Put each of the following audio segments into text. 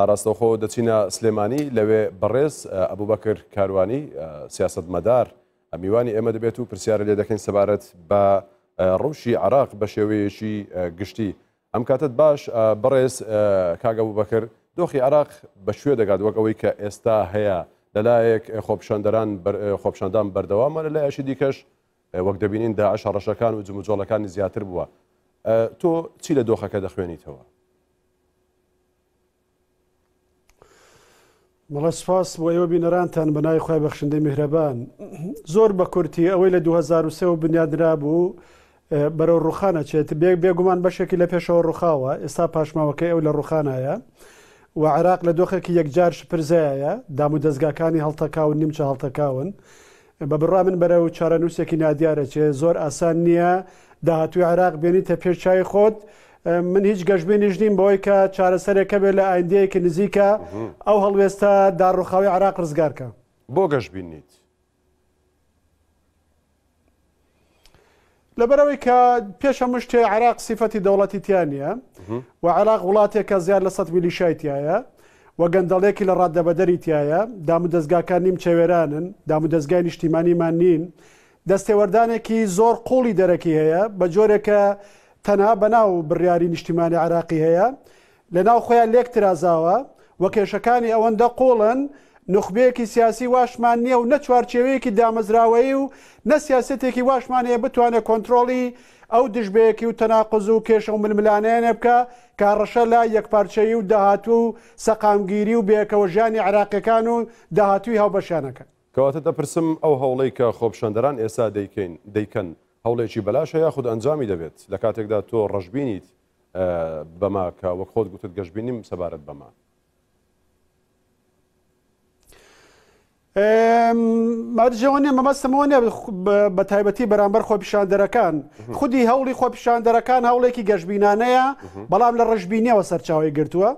ئاراستەخۆ دەچینە سلێمانی لەوێ بەڕێز ئەبوو بەکرد کاروانی سیاست مەدار ئەمیوانی ئێمە دەبێت و پرسیارە لێ دەکەین سەبارەت بە ڕوشی عراق بە شێوەیەکی گشتی ئەم کاتت باش بەڕێز کاگەبوو بەکرد دۆخی عراق بە شوێ دەگات وەک ئەوەی کە ئێستا هەیە لەلایەک خۆپشاندەران خۆپشاندان بەردەوامە لە لایەشی دیکەش وەک دەبینین دا عش ڕەشەکان و جموجۆڵەکانی زیاتر بووە تۆ چی لە دۆخەکە دەخوێنیتەوە بەڵە سپاس بۆ ئێوە بینەرانتان بەنای خی بەخشندەی میهرەبان زۆر بە کورتی ئەوەی لە 2023 بنیادرا بوو بەرەو ڕوخانە چێت بێک بێگومان بەشێکی لە پێشەوە ڕوخاوە ئێستا پاشماوەکەی ئەو لە ڕوخانایە و عراق لە دۆخێکی یەکجار شپرزایە دام و دەستگاکانی هەڵتەکاون نیمچە هەڵتەکاون بە بڕا من بەرە و چارەنووسێکی نادیارە چێ زۆر ئاسان نییە داهاتوی عراق بێنیتە پێشای خۆت. من هیچ گەشتبێنیش نیم بۆی کە چارەسەرێکە بێت لە ئایندەیەکی نزیکە ئەو هەڵوێستە داڕوخاوی عراق ڕزگارکە بۆ گەشتبینیت لەبەرەوەی کە پێشە مشتێ عراق سیفەتی دەوڵەتی تیانە و عراق وڵاتێکە زیاد لە سە میلیشایتیایە وە گەندەڵێکی لە ڕاددەبەدەری تایە دامودەستگاکان نیم چێوێرانن دامودەستگای نیشتیمانیمان نین دەستێوەردانێکی زۆر قوڵی دەرەکی هەیە بە جۆرێکە تەنها بەناو بڕیاری نیشتیمانی عراقی هەیە لە ناو خۆیان لێک ترازاوە وە کێشەکانی ئەوەندە قۆڵن نخبەیەکی سیاسی واشمان نییە و نەچوارچێوەیەکی دامەزراوەی و نەسیاستێکی واشمانەیە بتوانێت کۆنتترۆلی ئەو دژبەیەکی و تەناقز و کێشە و ململانیانە بکە کارڕەشە لا یەکپارچەیی و داهاتوو و سەقامگیری و بێکەوە ژیانی عراقیەکان و داهاتوی هاوبەشانەکە کەواتە دەپرسم ئەو هەوڵی کە خۆپشاندەران ئێستا دەیکەین دەیکەن هەوڵێکی بەلاش یا خود ئەنجامی دەبێت لە کاتێکدا تۆ ڕژبینیت بەما کە وەک خۆت گوتت گەشتبینیم سەبارەت بەمان مادەژەوە نیە مەمەستەمەوە نیە بە تایبەتی بەرامبەر خۆپیشاندەرەکان خودی هەوڵی خۆپیشاندەرەکان هەوڵێکی گەشتبیینانەیە بەڵام لە ڕژبینیەوە سەرچاوی گرتووە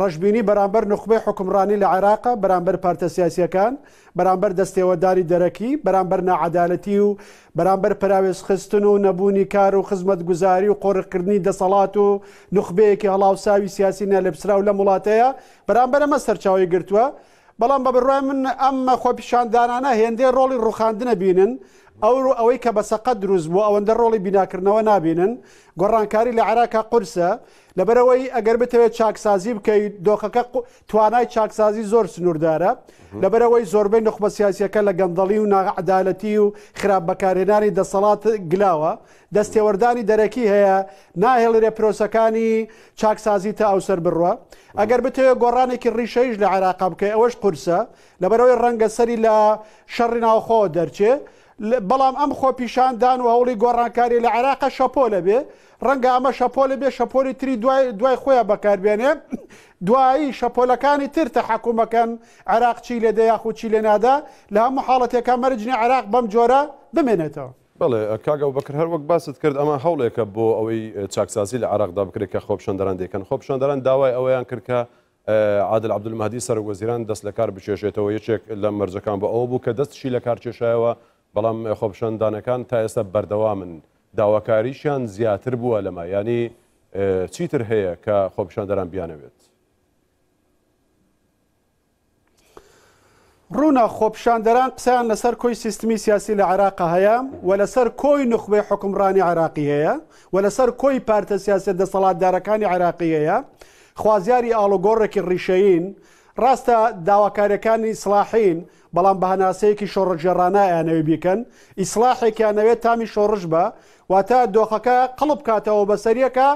ڕژبینی بەرامبەر نخبەی حکمڕانی لە عێراقا بەرامبەر پارتە سیاسیەکان بەرامبەر دەستێوەداری دەرەکی بەرامبەر نعادالەتی و بەرامبەر پراوێز خستن و نەبوونی کار و خزمەت گوزاری و قۆڕکردنی دەسەڵات و نخبەیەکی هەڵاوساوی سیاسی نە لەپسرا و لە وڵاتەیە بەرامبەرەمە سەرچاوی گرتووە بەڵام بە بڕای من ئەممە خۆپیشاندانانە هێندەی ڕۆڵی ڕوخاندنە بینن ئەو ئەوەی کە بەسەقە دروست بوو ئەوەندە ڕۆڵی بیناکردنەوە نابینن گۆڕانکاری لە عراکە قرسە لەبەرەوەی ئەگەر بتەوێت چاکسازی بکەیت دۆخەکە توانای چاکسازی زۆر سنووردارە لەبەرەوەی زۆربەی نخبە سیاسەکە لە گەندەڵی و ناعدالەتی و خراپ بەکارێنانی دەسەڵات گلاوە دەستێوەردانی دەرەکی هەیە ناهێڵێ پرۆسەکانی چاکسازی تا ئەوسەر بڕوە ئەگەر بتەوێت گۆڕانێکی ڕیشەیش لە عراقا بکەی ئەوەش قورسە لەبەرەوەی ڕەنگە سەری لە شەڕی ناوخۆ دەرچێت بەڵام ئەم خۆپیشاندان و هەوڵی گۆڕانکاری لە عراقە شەپۆلە بێ ڕەنگە ئەمە شەپۆلە بێ شەپۆلی تری دوای خۆیان بەکاربێنێ دوایی شەپۆلەکانی تر تەحکوومەکەن عراق چی لێ دەیە خوچی لێ نادا لە هەموو حاڵەتێکە مەرجنی عراق بەم جۆرە بمێنێتەوە. بڵێ کاگە بەکر هەر وەک باست کرد ئەمە هەوڵێکە بۆ ئەوەی چاکسازی لە عراقدا بکرێت کە خۆپشاندەران دەکەن خۆپشاندەران داوای ئەوەیان کردکە عادل عبدمەدی سەر وەزیران دەست لە کار بچێشێتەوە یەکێک لە مەرجەکان بە ئەو بوو کە دەستشی لە کارچێشایەوە بەڵام خۆپشاندانەکان تا ئێستا بەردەوامن داواکاریشیان زیاتر بووە لەما ینی چیتر هەیە کە خۆپشاندەران بیانەوێت ڕوونا خۆپشاندەران قسەیان لەسەر کۆی سیستمی سیاسی لە عراق هەیە و لەسەر کۆی نخبەی حکمڕانی عراقی هەیە و لەسەر کۆی پارتە سیاست دەسەڵاتدارەکانی عراقی هەیە خوازیاری ئاڵوگۆڕێکی ڕیشەین ڕاستە داواکارەکانی سلاحین بەڵام بەهناسەیەکی شۆڕژێڕانایانەوەی بیکەن ئیسلاحێکیانەوێت تامی شۆڕژ بە واتە دۆخەکە قڵب کاتەوە بەسەریەکە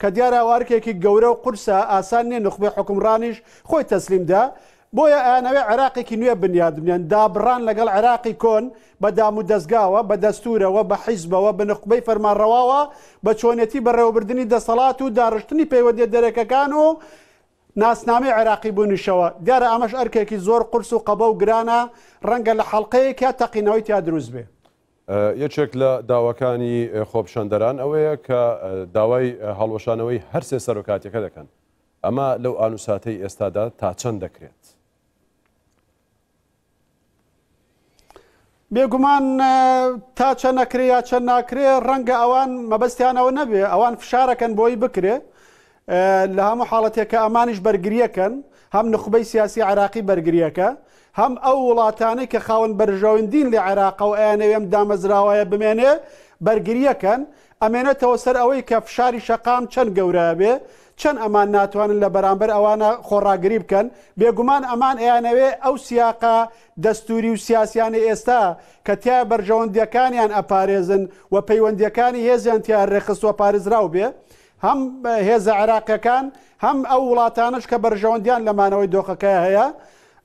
کە دیارە وارکێکی گەورە و قورسە ئاسان نیە نخبێ حکمڕانیش خۆی تەسلیمدا بۆیە ئەیانەوێ عراقێکی نوێ بنیادنیان دابڕان لەگەڵ عراقی کۆن بە دام و دەستگاوە بە دەستورەوە بە حیزبەوە بە نخبەی فەرمانڕەواوە بە چۆنێتی بەڕێوەبردننی دەسەڵات و داڕشتنی پەیوەندێ دەرەکەکان و ناسنامەی عێراقی بوونیشەوە دیارە ئەمەش ئەرکێکی زۆر قرس و قەبە و گرانە ڕەنگە لە حڵلقەیەکیا تەقینەوەی تیا دروست بێ. یەکێک لە داواکانی خۆپشاندەران ئەوەیە کە داوای هەڵوەشانەوەی هەرسێ سەرۆکاتەکە دەکەن. ئەمە لەو ئانووساتەی ئێستادا تا چەند دەکرێت. بێگومان تا چە نەکرێ یا چە ناکرێ ڕەنگە ئەوان مەبەستیانەوە نەبێ ئەوان فشارەکەن بۆی بکرێ لە هەموو حاڵەتێکە ئەمانیش بەرگریەکەن هەم نخبەی سیاسی عراقی بەرگریەکە هەم ئەو وڵاتانی کە خاون بەرژەوەندین لە عێراق و ئەیانەوێم دامەزراوایە بمێنێ بەرگریەکەن ئەمێنێتەوە سەر ئەوەی کە فشاری شەقام چەند گەورە بێ چەند ئەمان ناتوانن لە بەرامبەر ئەوانە خۆڕاگری بکەن بێگومان ئەمان ئەیانەوێ ئەو سیاقا دەستوری و سیاسیانی ئێستا کە تیا بەرژەوەندیەکانیان ئەپارێزن و پەیوەندیەکانی هێزیان تیان ڕێخست و پارێزراو بێ هەم هێزە عراقیەکان هەم ئەو وڵاتانش کە بەرژەوەندیان لەمانەوەی دۆخەکە هەیە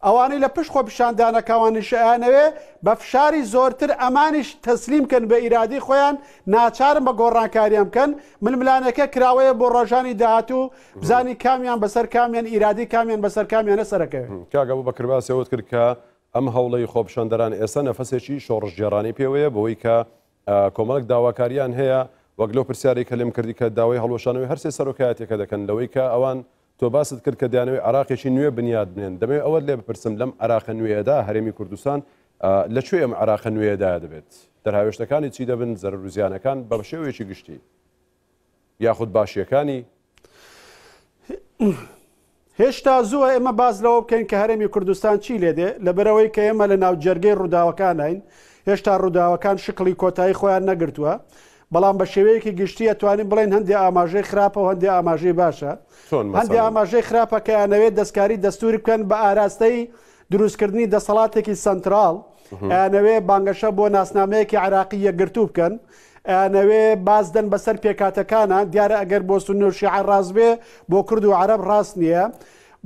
ئەوانەی لە پشت خۆ پیشاندانەکەوانشیانەوێ بە فشاری زۆرتر ئەمانیش تەسلیمکەن بە ئیرادی خۆیان ناچارم بە گۆڕانکاریان بکەن ململانەکە کراوەیە بۆ ڕۆژانی داهاتوو بزانی کامیان بەسەر کامیان ئیرادی کامیان بەسەر کامیانە سەرەکەوێت کاگەبوو بە کردباسەوت کرد کە ئەم هەوڵی خۆپشاندەران ئێستا نەفەسێکی شۆڕژێرانی پێوەیە بەوەی کە کۆمەڵک داواکاریان هەیە وەک لەو پرسیاری کە لێم کردی کە داوای هەڵۆشانەوەی هەرسێ سەرۆکایەتێکە دەکەن لەوەی کە ئەوان تۆ باست کرد کە دیانەوەی عراقێکی نوێ بنیاد بنێن دەمێ ئەوە لێ بپرسم لەم عراقە نوێدا هەرێمی کوردستان لەکوێ ئەم عراقە نوێدا دەبێت دەرهاوێشتەکانی چی دەبن زەرروزیانەکان بە بەشێوەیەکی گشتی یاخود باشیەکانی هێشتا زووە ئێمە باز لەوە بکەین کە هەرێمی کوردستان چی لێدێ لەبەرەوەی کە ئێمە لە ناوجەرگەی ڕووداوەکانین هێشتا ڕووداوەکان شکلی کۆتایی خۆیان نەگرتووە بەڵام بە شێوەیەکی گشتی ئەتوانین بڵێن هەندی ئاماژەی خراپە و هەندی ئاماژەی باشە هەندی ئاماژەی خراپە کە یانەوێت دەستکاری دەستوری بکەن بە ئاراستەی دروستکردنی دەسەڵاتێکی سنترال یانەوێ بانگەشە بۆ ناسنامەیەکی عراقی یەگرتو بکەن. نەوێ باز دەن بەسەر پێکاتەکانە دیارە ئەگەر بۆ سنوشی عراز بێ بۆ کرد و عرب ڕاست نییە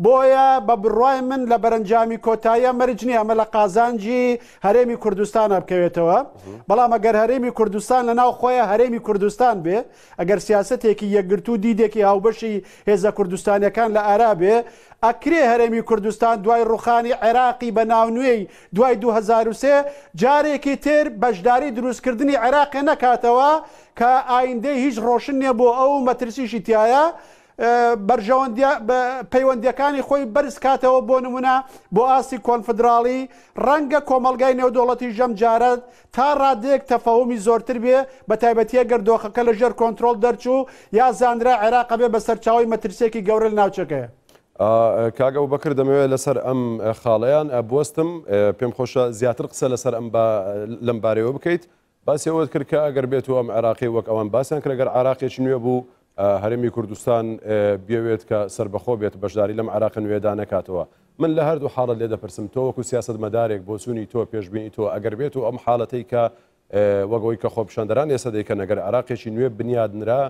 بۆیە بە بڕای من لە بەرەنجامی کۆتاییە مەرجنی ئەمە لە قازانجی هەرێمی کوردستانە بکەوێتەوە بەڵام ئەگەر هەرێمی کوردستان لە ناو خۆیە هەرێمی کوردستان بێ ئەگەر سیاستێکی یەکگرتو دیدێکی هاوبەشی هێزە کوردستانیەکان لە ئارابێ ئەکرێ هەرێمی کوردستان دوای ڕوخانی عێراقی بە ناونوێی دوای 2023 جارێکی تر بەشداری دروستکردنی عێراقی نەکاتەوە کە ئایندەی هیچ ڕۆشن نیە بۆ ئەو مەترسیشی تایە پەیوەندیەکانی خۆی بەرز کاتەوە بۆ نمونە بۆ ئاسی کۆنفدراڵی ڕەنگە کۆمەلگای نێودوڵەتی ژەم جارەت تا ڕادێک تەفەومی زۆرتر بێ بە تایبەتیە گردۆخەکە لە ژێر کۆنتترۆل دەرچوو یا زانرا عێراقە بێ بە سەرچاوی مەترسێکی گەورە لە ناوچەکەی. کاگە و بەکرد دەمەوێت لەسەر ئەم خاڵەیان بستم پێم خۆشە زیاتر قسە لەسەر ئەم لەمبارەوە بکەیت باسیەوەت کرد کە ئەگەر بێت و ئەم عراقی وەک ئەوان باسییان کرەگەر عراقێکی نوێ بوو هەرمی کوردستان بێوێت کە سربەخۆ بێت بەشداری لەم عراق نوێدا نکاتەوە من لە هەردوو حاڵت لێ دەپرسم تۆ وەکو سیاست مەدارێک بۆ سوونی تۆ پێشببینی تۆ ئەگەر بێت و ئەم حاڵەتی کە وەگەوەی کە خۆپشاندەران ێستا دەیکە نەگەر عراقێکی نوێ بنیادنرا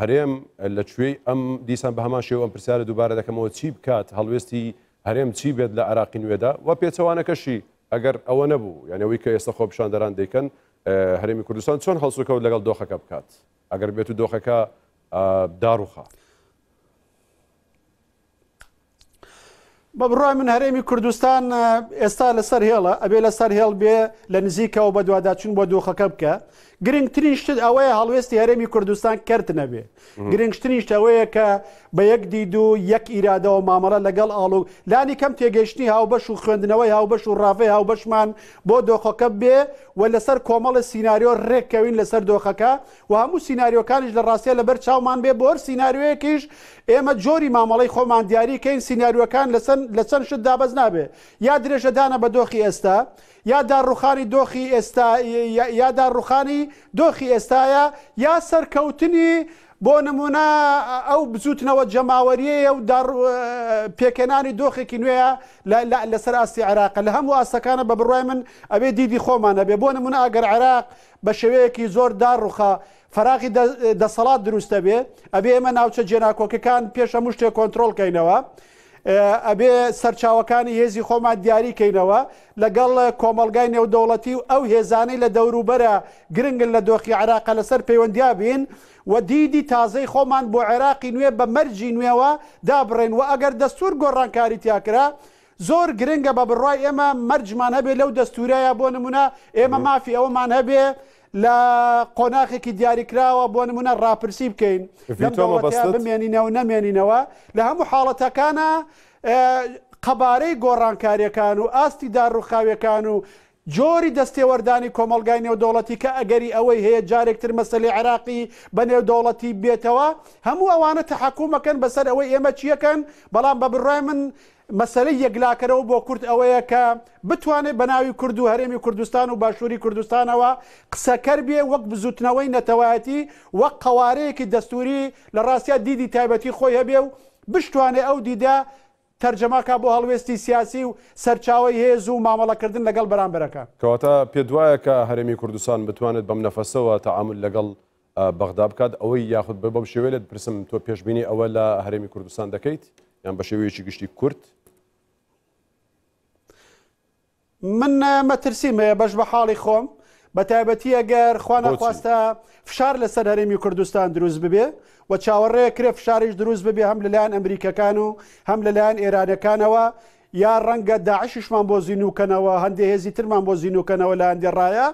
هەرێم لەکوێ ئەم دیسان بە هەمان شێوە ئەم پرسیارە دووبارە دەکەمەوە چی بکات هەڵوێستی هەرێم چی بێت لە عراقی نوێدا و پێچەوانەکەشی ئەگەر ئەوە نەبوو یانەوەی کە ئێستا خۆپشاندەران دەیکەن هەرمی کوردستان چۆن هەڵسوکەوت لەگەڵ دۆخەکە بکات ئەگەر بێت و دۆخەکە داروخە بە بڕای من هەرێمی کوردستان ئێستا لەسەر هێڵە ئەبێ لەسەر هێڵ بێ لە نزیکەوە بە دوواداچون بۆ دۆخەکە بکە گرنگترین شت ئەوەیە هەڵوێستی هەرێمی کوردستان کردنە بێ گرنگشتنی شتەوەیە کە بە یەک دید و یەک ئیرادەوە مامەڵە لەگەڵ ئاڵوو لانی کەم تێگەشتنی هاوبەش و خوێندنەوەی هاوبەش و ڕافێ هاوبەشمان بۆ دۆخەکە بێ و لەسەر کۆمەڵە سینناریۆ ڕێککەوین لەسەر دۆخەکە و هەموو سینناریۆکانیش لە ڕاستە لەبەر چاومان بێ بۆر سینناریوەکیش ئێمە جۆری مامەڵی خۆمان دیاریکەین سینناریوەکان لە چەند شت دابز نابێ یا درێژەدانە بە دۆخی ئێستا یادا ڕوخانی دۆخی ئێستا یادا ڕوخانی ئەندامی دۆخی ئێستاە یا سەرکەوتنی بۆ نمونە ئەو بزوتنەوە جەماوەریەیە و پێکەێنانی دۆخێکی نوێە لەسەر ئاستی عراق لە هەموو ئاستەکانە بە بڕای من ئەبێ دیدی خۆمانە بێ بۆ نمونە ئەگەر عراق بە شێوەیەکی زۆر داڕوخە فراغی دەسەڵات دروستە بێ ئەبێ ئێمە ناوچە جێناکۆکەکان پێش هەموو شتێک کۆنتترۆلکەینەوە. ئەبێ سەرچاوەکانی هێزی خۆمان دیاریکەینەوە لەگەڵ کۆمەلگای نێودەوڵەتی و ئەو هێزانەی لە دەوروبەرە گرنگن لە دۆخی عراقە لەسەر پەیوەندیا بین و دیدی تازەی خۆمان بۆ عێراقی نوێ بە مەرجی نوێەوە دابڕێن و ئەگەر دەستور گۆڕانکاری تیاکرا، زۆر گرنگە بە بڕای ئێمە مەرجمان هەبێ لەو دەستورایە بۆ نمونە ئێمە مافی ئەومان هەبێ لە قۆناخێکی دیاریکراوە بۆ نمونە ڕاپرسی بکەین بمێنینەوە نەمێنینەوە لە هەموو حاڵەتەکانە قەبارەی گۆڕانکاریەکان و ئاستی داڕووخاویەکان و جۆری دەستێوەردانی کۆمەلگای نێودوڵەتی کە ئەگەری ئەوەی هەیە جارێکتر مەسلی عراقی بە نێودوڵەتی بێتەوە هەموو ئەوانە تحکوومەکەن بەسەر ئەوەی ئێمە چیەکەن بەڵام بە بڕای من مەسلەی یەکلاکەرەوە بۆ کورد ئەوەیە کە بتوانێت بەناوی کورد و هەرێمی کوردستان و باشووری کوردستانەوە قسەکەر بێ وەک بزوتنەوەی نەتەوایەتی وەک قوارەیەکی دەستوری لە ڕاستیا دیدی تایبەتی خۆی هەبێ و بشتوانێت ئەو دیدا تەرجەماکە بۆ هەڵوێستی سیاسی و سەرچاوی هێز و مامەڵەکردن لەگەڵ بەرامبەرەکە کەواتە پێ دوایە کە هەرێمی کوردستان بتوانێت بەم نەفەسەوە تعامل لەگەڵ بەغدا بکات ئەوەی یاخود بە بەم شێوێت پرسم تۆ پێشببینی ئەوە لە هەرێمی کوردستان دەکەیت؟ یان بە شێوەیەکی گشتی کورت من مەترسیم هەیە بەش بە حاڵی خۆم بە تایبەتی ئەگەر خوانەخواستە فشار لەسەر هەرێمی کوردستان دروست ببێ و چاوەڕێ کرێ فشاریش دروست ببێ هەم لەلایەن ئەمریکەکان و هەم لەلایەن ئێرانەکانەوە یا ڕەنگە داعششمان بۆ زیینوکەنەوە هەندێک هێزی ترمان بۆ زیینوکەنەوە لە هەندێ ڕایە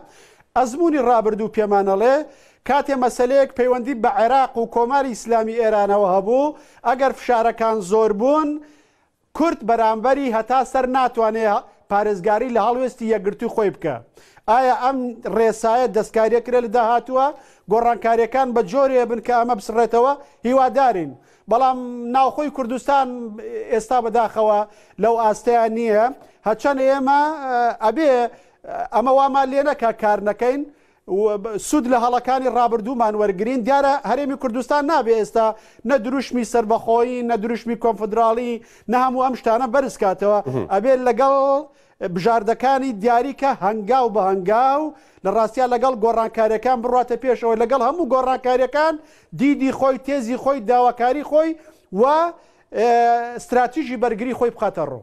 ئەزمموی ڕابرد و پێمانەڵێ کاتێ مەسلەیەک پەیوەندی بە عێراق و کۆماری ئیسلامی ئێرانەوە هەبوو ئەگەر فشارەکان زۆر بوون کورت بەرامبەری هەتا سەر ناتوانێت پارێزگاری لە هەڵوێستی یەگرتو خۆی بکە. ئایا ئەم ڕێسایە دەستکاریەکرێ لە داهاتووە گۆڕانکاریەکان بە جۆرێ بن کە ئەمە بسڕێتەوە هیوادارین. بەڵام ناوخۆی کوردستان ئێستا بەداخەوە لەو ئاستیان نییە، هەچەند ئێمە ئەبێ ئەمە وامان لێ نەکە کار نەکەین، سود لە هەڵەکانی ڕابردوومان وەرگین دیارە هەرێمی کوردستان نابێ ئێستا نە دروشمی سربەخۆی نە دروشمی کۆنفدراڵی نە هەموو ئەم شتانە بەرزکاتەوە ئەبێت لەگەڵ بژاردەکانی دیاریکە هەنگاو بە هەنگاو لە ڕاستیا لەگەڵ گۆڕانکاریەکان بڕاتە پێشەوە لەگەڵ هەموو گۆڕانکاریەکان دیدی خۆی تێزی خۆی داواکاری خۆی و استراتیژی بەرگری خۆی بخاتە ڕوو.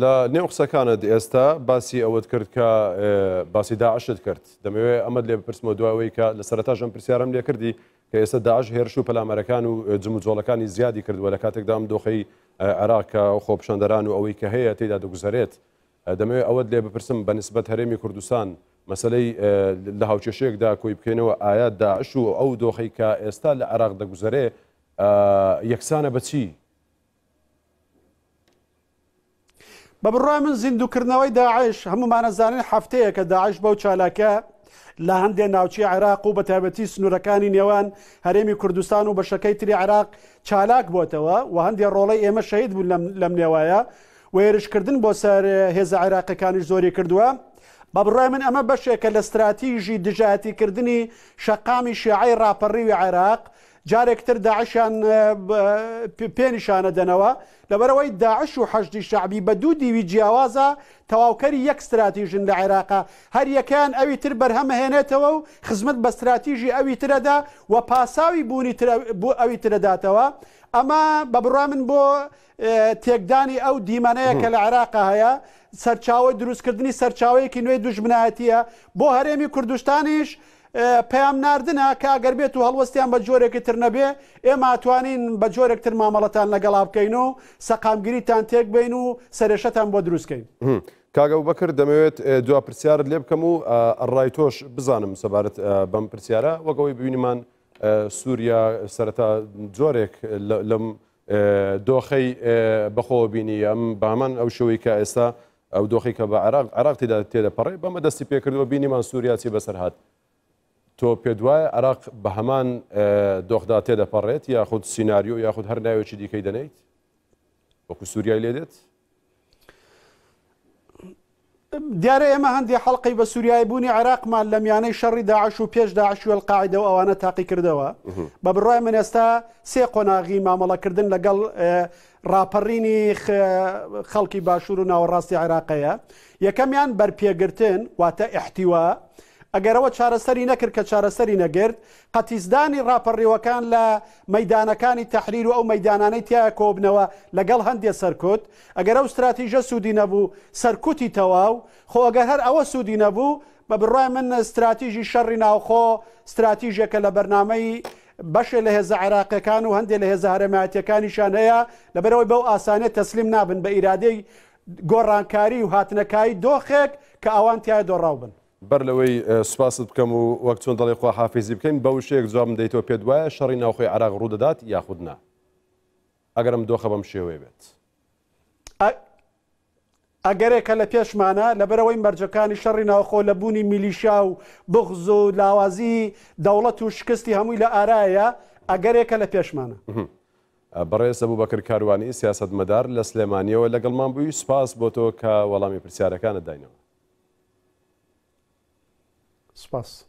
لە نێو قسەکانت ئێستا باسی ئەوەت کرد کە باسی داعشت کرد دەمەوێت ئەمەد لێ بپرسمە دوایەوەی کە لە سەرتاژم پرسیارم لێ کردی کە ئێستا داعش هێرش و پەلامەرەکان و جموجۆڵەکانی زیادی کردووە لە کاتێکدام دۆخی عراکە خۆپشاندەران و ئەوەی کە هەیە تێدا دەگوزارێت دەمەوێت ئەوەت لێ بپرسم بە نسبت هەرێمی کوردستان مەسلەی لە هاوچێشەیەکدا کۆی بکەینەوە ئایا داعش و ئەو دۆخی کە ئێستا لە عراق دەگوزارێ یەکسانە بەچی بە بڕای من زیندوکردنەوەی داعش هەمومانەزانین هەفتەیە کە داعش بەو چالاکە لە هەندێک ناوچی عێراق و بەتابەتی سنوورەکانی نێوان هەرێمی کوردستان و بەشەکەی تری عراق چالاک بۆتەوە و هەندێک ڕۆڵی ئێمە شەید بوون لەم نێوایە وێرشکردن بۆ سەر هێز عێراقەکانیش زۆری کردووە بە بڕای من ئەمە بەشێکە لە استراتیژی دژاتیکردنی شەقامی شێعی راپەڕیوی عێراق جارێکتر داعشان پێنیشانە دەنەوە لەبەرەوەی داعش و حەشتی شعبی بە دوو دیوی جیاوازە تەواوکەری یەک استراتیژن لە عێراقا هەر یەکان ئەوی تر بەرهەمەهێنێتەوە و خزمەت بە استراتیژی ئەوی ترەدا و پاساوی بوونی ئەوی ترەداتەوە ئەمە بە بڕا من بۆ تێکدانی ئەو دیمانەیە کە لە عێراقا هەیە سەرچاوی دروستکردنی سەرچاوەیەکی نوێی دوژمنایەتیە بۆ هەرێمی کوردستانیش پام نردنە کاگەر بێت و هەڵوەستیان بە جۆرێکی تر نەبێ ئێماتوانین بە جۆرێکتر مامەڵەتان لەگەڵا بکەین و سەقامگیریتان تێک بین و سەرێشەتان بۆ دروستکەین. کاگە بەکرد دەمەوێت دو پرسیار لێ بکەم و ڕای تۆش بزانم سەبارەت بەم پرسیارە وەگەوەی ببینیمان سووریا سەرەتا جۆرێک لەم دۆخەی بەخۆ بینی ئەم بامان ئەو شوی کە ئێستا ئەو دۆخی کە بە عراق عراقتیدا تێدەپەڕی بەمە دەستی پێکردەوە بینیمان سووریاسی بەسەر هاات تۆ پێ دوایە عراق بە هەمان دۆخدا تێدەپەڕێت یاخود سناریۆ یاخود هەر ناوێکی دیکەی دەنیت وەکو سووریای لێدێت دیارە ئێمە هەندی حڵلقی بە سووریای بوونی عراقمان لە میانەی شەڕی داعش و پێش داعشوەل قاعدە و ئەوانە تاقی کردەوە بە بڕای من ئێستا سێ قۆناغی مامەڵەکردن لەگەڵ راپەڕینی خەڵکی باشوور و ناوەڕاستی عێراقەیە یەکەمیان بەرپێگرتن واتە احتیوا ئەگەرەوە چارەسەری نەکرد کە چارەسەری نەگرت قەتیزدانی راپەڕیوەکان لە مەدانەکانی تحریر و ئەو مەدانانەی تیا کۆبنەوە لەگەڵ هەندێ سەرکوت ئەگەر ئەو استراتیژە سوودی نەبوو سەرکوتی تەواو خۆ ئەگەر هەر ئەوە سوودی نەبوو بە بڕای من استراتیژی شەڕی ناوخۆ استراتیژێکە لە بەرنمەی بەشێ لە هێز عراقەکان و هەندێک لە هێزە هەرەماتیەکانیشان هەیە لەبەرەوەی بەو ئاسانێت تەسلیم نابن بە ئیرادەی گۆڕانکاری و هاتنەکایی دۆخێک کە ئەوان تای دۆڕاو بن. بەر لەوەی سوپاست بکەم و وەک چۆن دەڵی خوا حافزی بکەین بە وشەیەک جوام دەیتەوە پێ دوایە شەڕی ناوخۆی عراق ڕوودەدات یاخودنا ئەگەرم دۆخە بەم شێوەیە بێت ئەگەرێکە لە پێشمانە لەبەرەوەی مەرجەکانی شەڕی ناوخۆ لە بوونی میلیشا و بغز و لاوازی دەوڵەت و شکستی هەمووی لە ئارایە ئەگەرێکە لە پێشمانە. بەڕێز بوو بەکر کاروانی سیاست مەدار لە سلێمانیەوە لەگەڵمان بووی سپاس بۆ تۆ کە وەڵامی پرسیارەکانە داینەوە. спас.